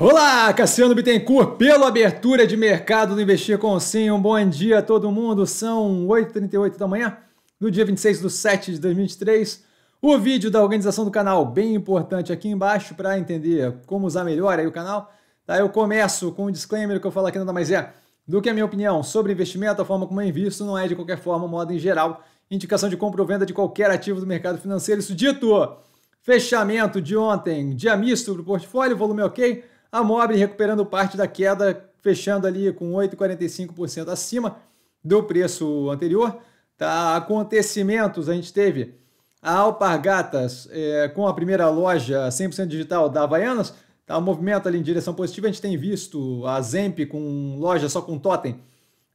Olá, Cassiano Bittencourt, pela abertura de mercado do Investir com Sim. Um bom dia a todo mundo. São 8h38 da manhã, no dia 26 de 7 de 2023. O vídeo da organização do canal, bem importante aqui embaixo para entender como usar melhor aí o canal. Tá, eu começo com um disclaimer que eu falo aqui nada mais é do que a minha opinião sobre investimento, a forma como eu invisto não é de qualquer forma, modo em geral, indicação de compra ou venda de qualquer ativo do mercado financeiro. Isso dito, fechamento de ontem, dia misto para o portfólio, volume ok a mobre recuperando parte da queda, fechando ali com 8,45% acima do preço anterior. Tá? Acontecimentos, a gente teve a Alpargatas é, com a primeira loja 100% digital da Havaianas, tá? um movimento ali em direção positiva, a gente tem visto a Zemp com loja só com totem,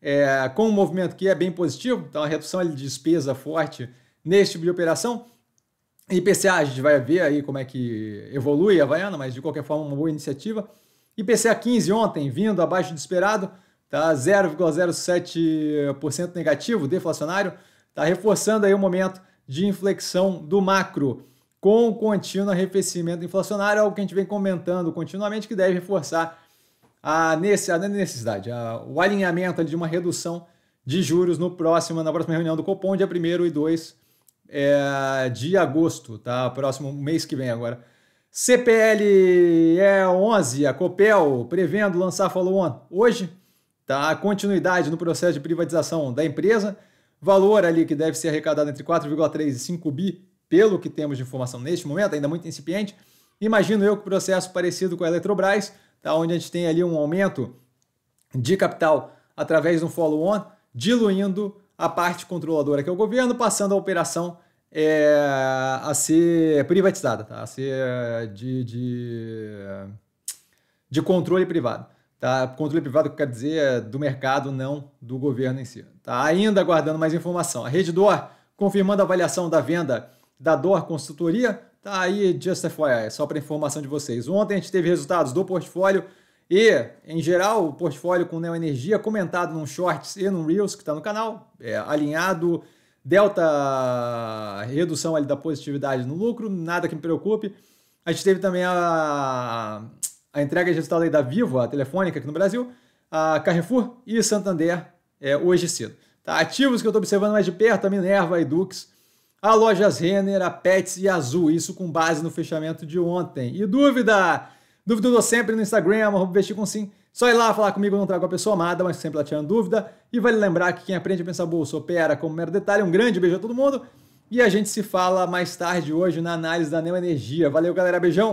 é, com um movimento que é bem positivo, tá? Então, uma redução de despesa forte neste tipo de operação. IPCA, a gente vai ver aí como é que evolui a Havaiana, mas de qualquer forma, uma boa iniciativa. IPCA 15 ontem, vindo abaixo do esperado, tá 0,07% negativo, deflacionário, tá reforçando aí o momento de inflexão do macro, com o contínuo arrefecimento inflacionário, algo que a gente vem comentando continuamente, que deve reforçar a, necessidade, a, o alinhamento de uma redução de juros no próximo, na próxima reunião do Copom, dia 1 e 2 é, de agosto, tá? Próximo mês que vem agora. CPL é 11, a Copel prevendo lançar follow-on hoje, tá? continuidade no processo de privatização da empresa, valor ali que deve ser arrecadado entre 4,3 e 5 bi, pelo que temos de informação neste momento, ainda muito incipiente. Imagino eu que processo parecido com a Eletrobras, tá? Onde a gente tem ali um aumento de capital através de um follow-on, diluindo a parte controladora que é o governo, passando a operação é, a ser privatizada, tá? a ser eh, de, de, de controle privado. Tá? Controle privado quer dizer é do mercado, não do governo em si. Tá? Ainda aguardando mais informação. A Dor confirmando a avaliação da venda da Dor Consultoria. Tá aí, just FYI, só para informação de vocês. Ontem a gente teve resultados do portfólio e, em geral, o portfólio com Energia comentado num Shorts e num Reels que está no canal, é, alinhado delta redução ali da positividade no lucro, nada que me preocupe. A gente teve também a, a entrega de resultado da Vivo, a Telefônica aqui no Brasil, a Carrefour e Santander é, hoje cedo. Tá, ativos que eu estou observando mais de perto, a Minerva, a Edux, a Lojas Renner, a Pets e a Azul. Isso com base no fechamento de ontem. E dúvida? Dúvida eu dou sempre no Instagram, investir com sim. Só ir lá falar comigo, não trago a pessoa amada, mas sempre ela tinha dúvida. E vale lembrar que quem aprende a pensar bolsa opera como mero detalhe. Um grande beijo a todo mundo. E a gente se fala mais tarde hoje na análise da Neo Energia. Valeu, galera. Beijão!